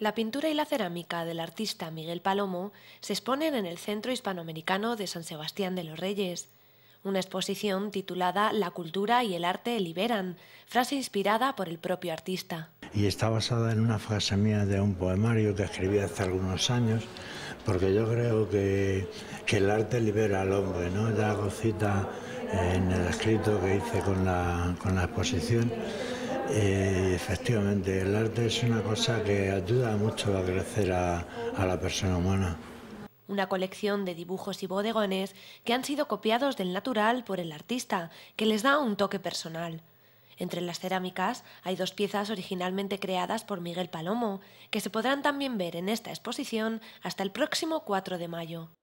La pintura y la cerámica del artista Miguel Palomo se exponen en el Centro Hispanoamericano de San Sebastián de los Reyes. Una exposición titulada La cultura y el arte liberan, frase inspirada por el propio artista. Y está basada en una frase mía de un poemario que escribí hace algunos años, porque yo creo que, el arte libera al hombre, ¿no? Ya hago cita en el escrito que hice con la, exposición. Eh, Efectivamente, el arte es una cosa que ayuda mucho a crecer a, la persona humana una colección de dibujos y bodegones que han sido copiados del natural por el artista, que les da un toque personal. Entre las cerámicas hay dos piezas originalmente creadas por Miguel Palomo, que se podrán también ver en esta exposición hasta el próximo 4 de mayo.